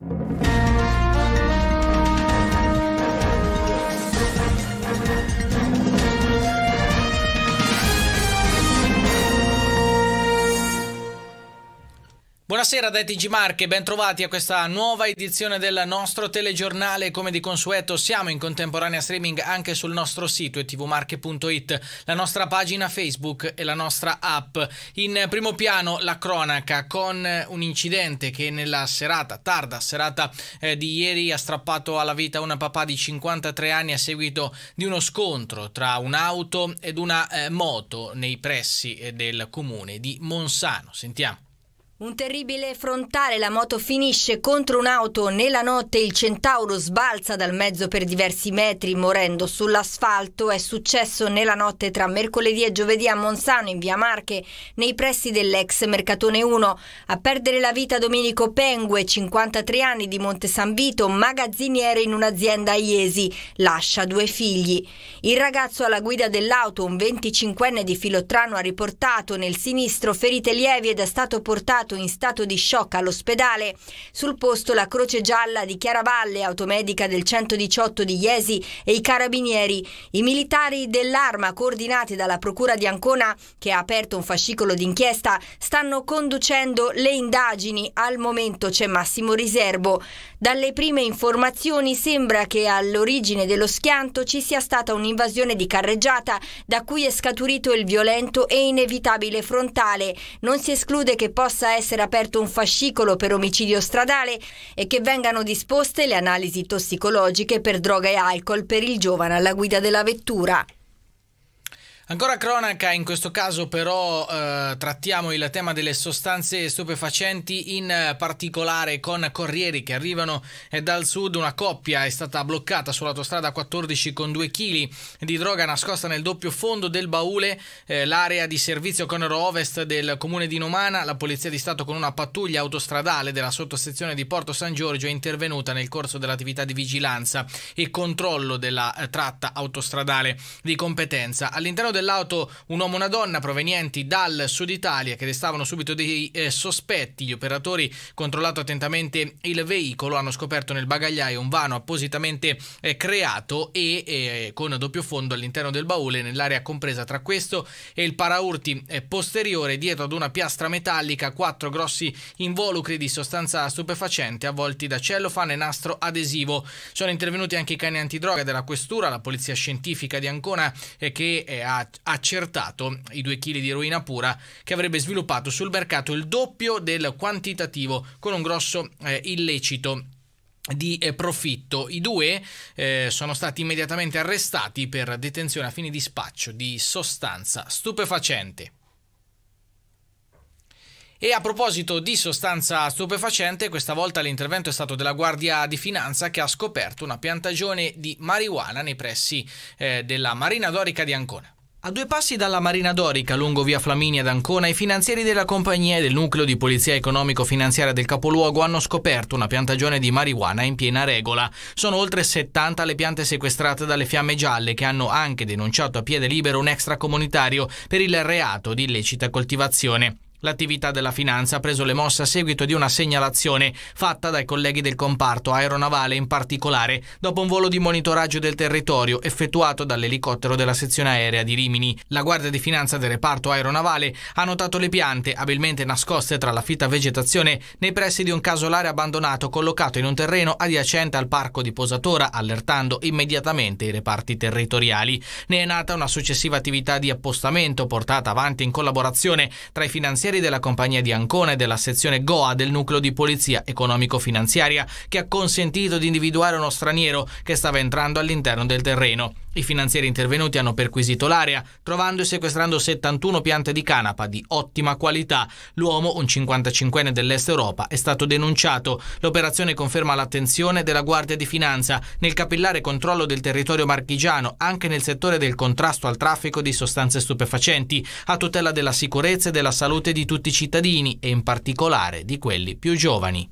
Música Buonasera da TG Marche, bentrovati a questa nuova edizione del nostro telegiornale. Come di consueto siamo in contemporanea streaming anche sul nostro sito tvmarche.it, la nostra pagina Facebook e la nostra app. In primo piano la cronaca con eh, un incidente che nella serata, tarda serata eh, di ieri ha strappato alla vita una papà di 53 anni a seguito di uno scontro tra un'auto ed una eh, moto nei pressi eh, del comune di Monsano. Sentiamo. Un terribile frontale, la moto finisce contro un'auto. Nella notte il centauro sbalza dal mezzo per diversi metri, morendo sull'asfalto. È successo nella notte tra mercoledì e giovedì a Monsano, in via Marche, nei pressi dell'ex Mercatone 1. A perdere la vita Domenico Pengue, 53 anni di Monte San Vito, magazziniere in un'azienda a Iesi. Lascia due figli. Il ragazzo alla guida dell'auto, un 25enne di Filottrano, ha riportato nel sinistro ferite lievi ed è stato portato ricoverato in stato di shock all'ospedale. Sul posto la Croce Gialla di Chiaravalle, automedica del 118 di Iesi e i carabinieri. I militari dell'arma coordinati dalla Procura di Ancona, che ha aperto un fascicolo d'inchiesta, stanno conducendo le indagini. Al momento c'è Massimo riservo. Dalle prime informazioni sembra che all'origine dello schianto ci sia stata un'invasione di carreggiata da cui è scaturito il violento e inevitabile frontale. Non si esclude che possa essere aperto un fascicolo per omicidio stradale e che vengano disposte le analisi tossicologiche per droga e alcol per il giovane alla guida della vettura. Ancora cronaca, in questo caso però eh, trattiamo il tema delle sostanze stupefacenti, in particolare con corrieri che arrivano eh, dal sud. Una coppia è stata bloccata sull'autostrada 14 con 2 kg di droga nascosta nel doppio fondo del baule, eh, l'area di servizio Conero Ovest del comune di Numana, La Polizia di Stato con una pattuglia autostradale della sottosezione di Porto San Giorgio è intervenuta nel corso dell'attività di vigilanza e controllo della eh, tratta autostradale di competenza. All'interno dell'auto un uomo e una donna provenienti dal sud Italia che destavano subito dei eh, sospetti. Gli operatori, controllato attentamente il veicolo, hanno scoperto nel bagagliaio un vano appositamente eh, creato e eh, con doppio fondo all'interno del baule nell'area compresa tra questo e il paraurti eh, posteriore dietro ad una piastra metallica, quattro grossi involucri di sostanza stupefacente avvolti da cellofane e nastro adesivo. Sono intervenuti anche i cani antidroga della questura, la polizia scientifica di Ancona eh, che eh, ha accertato i 2 kg di eroina pura che avrebbe sviluppato sul mercato il doppio del quantitativo con un grosso eh, illecito di eh, profitto. I due eh, sono stati immediatamente arrestati per detenzione a fine di spaccio di sostanza stupefacente. E a proposito di sostanza stupefacente, questa volta l'intervento è stato della Guardia di Finanza che ha scoperto una piantagione di marijuana nei pressi eh, della Marina Dorica di Ancona. A due passi dalla Marina Dorica, lungo via Flaminia ad Ancona, i finanzieri della compagnia e del nucleo di polizia economico-finanziaria del capoluogo hanno scoperto una piantagione di marijuana in piena regola. Sono oltre 70 le piante sequestrate dalle fiamme gialle che hanno anche denunciato a piede libero un extracomunitario per il reato di illecita coltivazione. L'attività della finanza ha preso le mosse a seguito di una segnalazione fatta dai colleghi del comparto aeronavale in particolare dopo un volo di monitoraggio del territorio effettuato dall'elicottero della sezione aerea di Rimini. La Guardia di Finanza del reparto aeronavale ha notato le piante abilmente nascoste tra la fitta vegetazione nei pressi di un casolare abbandonato collocato in un terreno adiacente al parco di Posatora allertando immediatamente i reparti territoriali. Ne è nata una successiva attività di appostamento portata avanti in collaborazione tra i finanziari finanziari della compagnia di Ancona e della sezione Goa del nucleo di polizia economico-finanziaria che ha consentito di individuare uno straniero che stava entrando all'interno del terreno. I finanzieri intervenuti hanno perquisito l'area, trovando e sequestrando 71 piante di canapa di ottima qualità. L'uomo, un 55enne dell'Est Europa, è stato denunciato. L'operazione conferma l'attenzione della Guardia di Finanza nel capillare controllo del territorio marchigiano, anche nel settore del contrasto al traffico di sostanze stupefacenti, a tutela della sicurezza e della salute di tutti i cittadini e in particolare di quelli più giovani.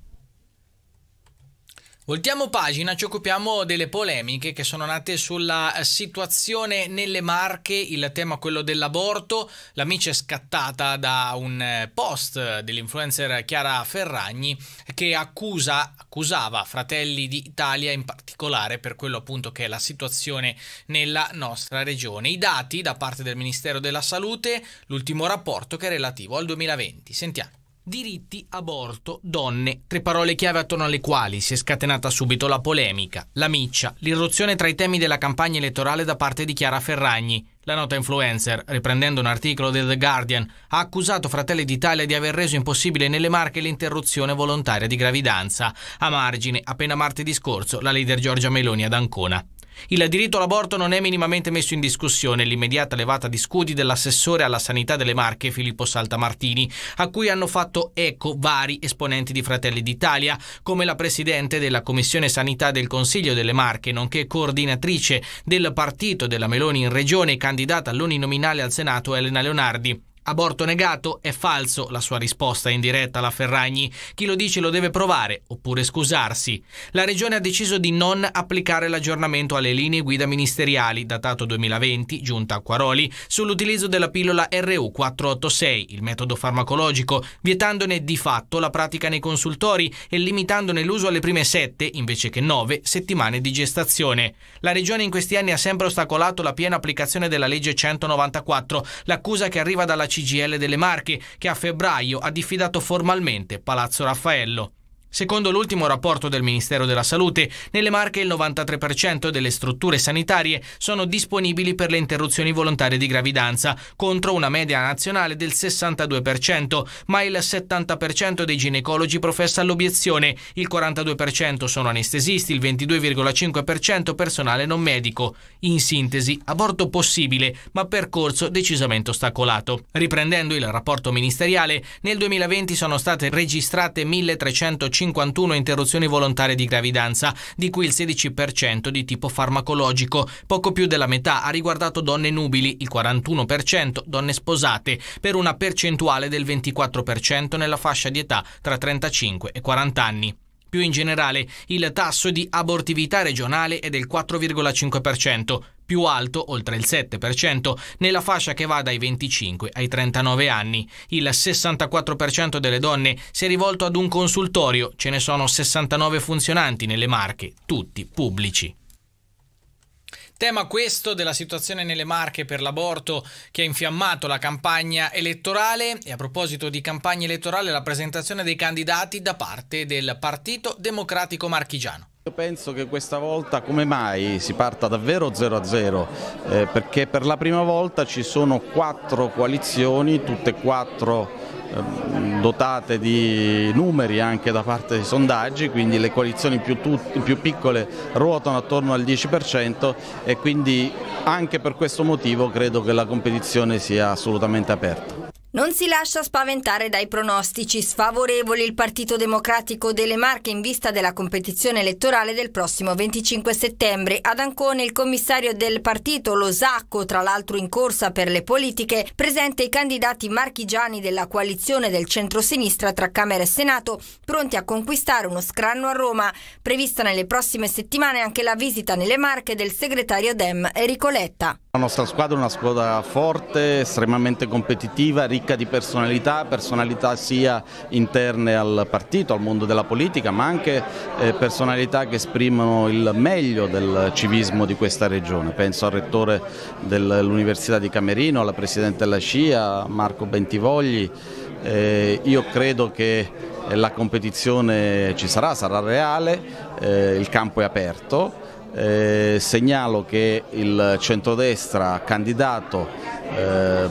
Voltiamo pagina, ci occupiamo delle polemiche che sono nate sulla eh, situazione nelle Marche, il tema quello dell'aborto, l'amica è scattata da un eh, post dell'influencer Chiara Ferragni che accusa, accusava Fratelli d'Italia in particolare per quello appunto che è la situazione nella nostra regione. I dati da parte del Ministero della Salute, l'ultimo rapporto che è relativo al 2020, sentiamo. Diritti, aborto, donne, tre parole chiave attorno alle quali si è scatenata subito la polemica, la miccia, l'irruzione tra i temi della campagna elettorale da parte di Chiara Ferragni. La nota influencer, riprendendo un articolo del The Guardian, ha accusato Fratelli d'Italia di aver reso impossibile nelle Marche l'interruzione volontaria di gravidanza. A margine, appena martedì scorso, la leader Giorgia Meloni ad Ancona. Il diritto all'aborto non è minimamente messo in discussione l'immediata levata di scudi dell'assessore alla sanità delle Marche Filippo Saltamartini, a cui hanno fatto eco vari esponenti di Fratelli d'Italia, come la presidente della Commissione Sanità del Consiglio delle Marche, nonché coordinatrice del partito della Meloni in regione e candidata all'uninominale al Senato Elena Leonardi Aborto negato? È falso la sua risposta in diretta alla Ferragni. Chi lo dice lo deve provare, oppure scusarsi. La Regione ha deciso di non applicare l'aggiornamento alle linee guida ministeriali, datato 2020, giunta a Quaroli, sull'utilizzo della pillola RU486, il metodo farmacologico, vietandone di fatto la pratica nei consultori e limitandone l'uso alle prime sette, invece che nove, settimane di gestazione. La Regione in questi anni ha sempre ostacolato la piena applicazione della legge 194, l'accusa che arriva dalla CGL delle Marche, che a febbraio ha diffidato formalmente Palazzo Raffaello. Secondo l'ultimo rapporto del Ministero della Salute, nelle Marche il 93% delle strutture sanitarie sono disponibili per le interruzioni volontarie di gravidanza, contro una media nazionale del 62%, ma il 70% dei ginecologi professa l'obiezione, il 42% sono anestesisti, il 22,5% personale non medico. In sintesi, aborto possibile, ma percorso decisamente ostacolato. Riprendendo il rapporto ministeriale, nel 2020 sono state registrate 1350 51 interruzioni volontarie di gravidanza, di cui il 16% di tipo farmacologico. Poco più della metà ha riguardato donne nubili, il 41% donne sposate, per una percentuale del 24% nella fascia di età tra 35 e 40 anni. Più in generale, il tasso di abortività regionale è del 4,5%, più alto, oltre il 7%, nella fascia che va dai 25 ai 39 anni. Il 64% delle donne si è rivolto ad un consultorio, ce ne sono 69 funzionanti nelle marche, tutti pubblici. Tema questo della situazione nelle Marche per l'aborto che ha infiammato la campagna elettorale e a proposito di campagna elettorale la presentazione dei candidati da parte del Partito Democratico Marchigiano. Io penso che questa volta come mai si parta davvero 0 a 0 eh, perché per la prima volta ci sono quattro coalizioni, tutte e quattro ehm, dotate di numeri anche da parte dei sondaggi, quindi le coalizioni più, più piccole ruotano attorno al 10% e quindi anche per questo motivo credo che la competizione sia assolutamente aperta. Non si lascia spaventare dai pronostici sfavorevoli il Partito Democratico delle Marche in vista della competizione elettorale del prossimo 25 settembre. Ad Ancone il commissario del partito, Losacco, tra l'altro in corsa per le politiche, presenta i candidati marchigiani della coalizione del centrosinistra tra Camera e Senato, pronti a conquistare uno scranno a Roma. Prevista nelle prossime settimane anche la visita nelle Marche del segretario Dem Enrico Letta. La nostra squadra è una squadra forte, estremamente competitiva, ricca di personalità, personalità sia interne al partito, al mondo della politica, ma anche eh, personalità che esprimono il meglio del civismo di questa regione. Penso al rettore dell'Università di Camerino, alla Presidente della Scia, Marco Bentivogli. Eh, io credo che la competizione ci sarà, sarà reale, eh, il campo è aperto eh, segnalo che il centrodestra ha candidato eh,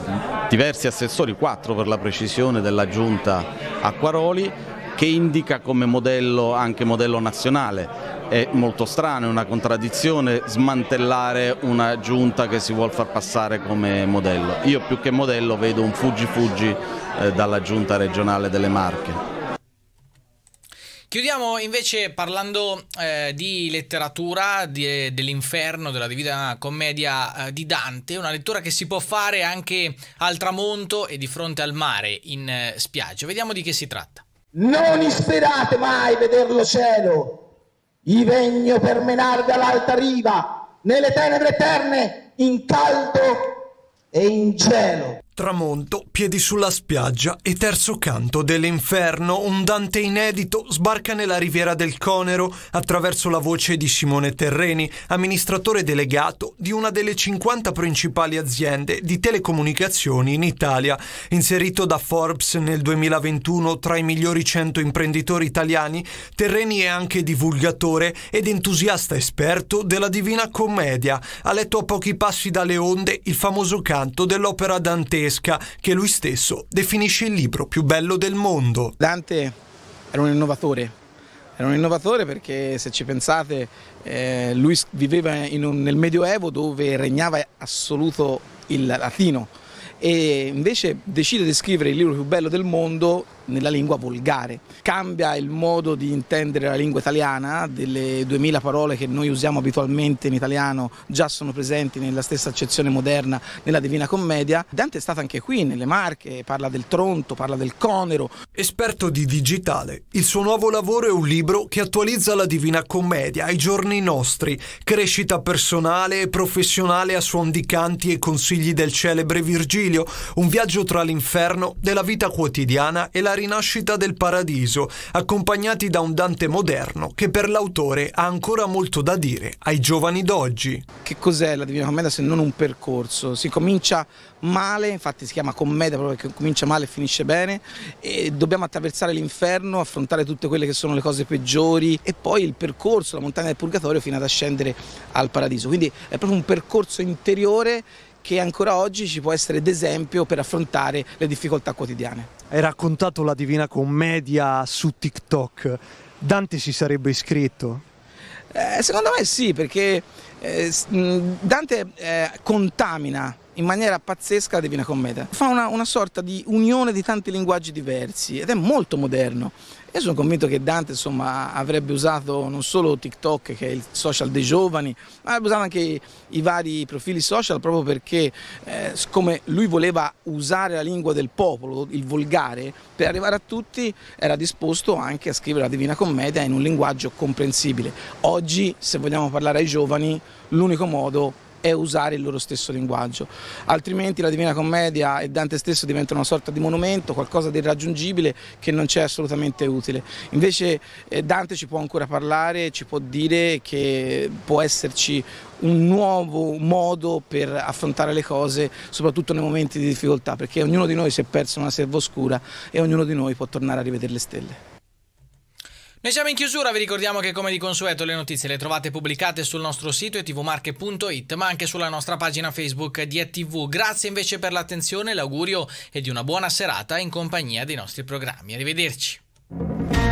diversi assessori, quattro per la precisione della giunta Acquaroli, che indica come modello anche modello nazionale. È molto strano, è una contraddizione smantellare una giunta che si vuole far passare come modello. Io più che modello vedo un fuggi-fuggi eh, dalla giunta regionale delle Marche. Chiudiamo invece parlando eh, di letteratura, di, eh, dell'inferno, della divina commedia eh, di Dante, una lettura che si può fare anche al tramonto e di fronte al mare, in eh, spiaggia. Vediamo di che si tratta. Non isperate mai veder lo cielo, i vegno per menar dall'alta riva, nelle tenebre eterne, in caldo e in gelo. Tramonto Piedi sulla spiaggia e terzo canto dell'inferno, un Dante inedito sbarca nella riviera del Conero attraverso la voce di Simone Terreni, amministratore delegato di una delle 50 principali aziende di telecomunicazioni in Italia, inserito da Forbes nel 2021 tra i migliori 100 imprenditori italiani, Terreni è anche divulgatore ed entusiasta esperto della Divina Commedia. Ha letto a pochi passi dalle onde il famoso canto dell'opera dantesca che lui lui stesso definisce il libro più bello del mondo. Dante era un innovatore, era un innovatore perché se ci pensate eh, lui viveva un, nel Medioevo dove regnava assoluto il latino e invece decide di scrivere il libro più bello del mondo nella lingua volgare. Cambia il modo di intendere la lingua italiana, delle 2000 parole che noi usiamo abitualmente in italiano già sono presenti nella stessa accezione moderna nella Divina Commedia. Dante è stato anche qui, nelle Marche, parla del Tronto, parla del Conero. Esperto di digitale, il suo nuovo lavoro è un libro che attualizza la Divina Commedia ai giorni nostri, crescita personale e professionale a suon di canti e consigli del celebre Virgilio, un viaggio tra l'inferno della vita quotidiana e la rinascita del paradiso, accompagnati da un Dante moderno che per l'autore ha ancora molto da dire ai giovani d'oggi. Che cos'è la Divina Commedia se non un percorso? Si comincia male, infatti si chiama commedia proprio perché comincia male e finisce bene, e dobbiamo attraversare l'inferno, affrontare tutte quelle che sono le cose peggiori e poi il percorso, la montagna del purgatorio fino ad ascendere al paradiso. Quindi è proprio un percorso interiore che ancora oggi ci può essere d'esempio per affrontare le difficoltà quotidiane. Hai raccontato la Divina Commedia su TikTok, Dante si sarebbe iscritto? Eh, secondo me sì, perché eh, Dante eh, contamina in maniera pazzesca la Divina Commedia. Fa una, una, sorta di unione di tanti linguaggi diversi ed è molto moderno. Io sono convinto che Dante insomma, avrebbe usato non solo TikTok, che è il social dei giovani, ma avrebbe usato anche i, i vari profili social proprio perché, eh, siccome lui voleva usare la lingua del popolo, il volgare, per arrivare a tutti era disposto anche a scrivere la Divina Commedia in un linguaggio comprensibile. Oggi, se vogliamo parlare ai giovani, l'unico modo è usare il loro stesso linguaggio. Altrimenti la Divina Commedia e Dante stesso diventano una sorta di monumento, qualcosa di irraggiungibile che non c'è assolutamente utile. Invece eh, Dante ci può ancora parlare, ci può dire che può esserci un nuovo modo per affrontare le cose, soprattutto nei momenti di difficoltà, perché ognuno di noi si è perso una serva oscura e ognuno di noi può tornare a rivedere le stelle. Noi siamo in chiusura, vi ricordiamo che come di consueto le notizie le trovate pubblicate sul nostro sito tvmarche.it ma anche sulla nostra pagina Facebook di ETV. Grazie invece per l'attenzione, l'augurio e di una buona serata in compagnia dei nostri programmi. Arrivederci.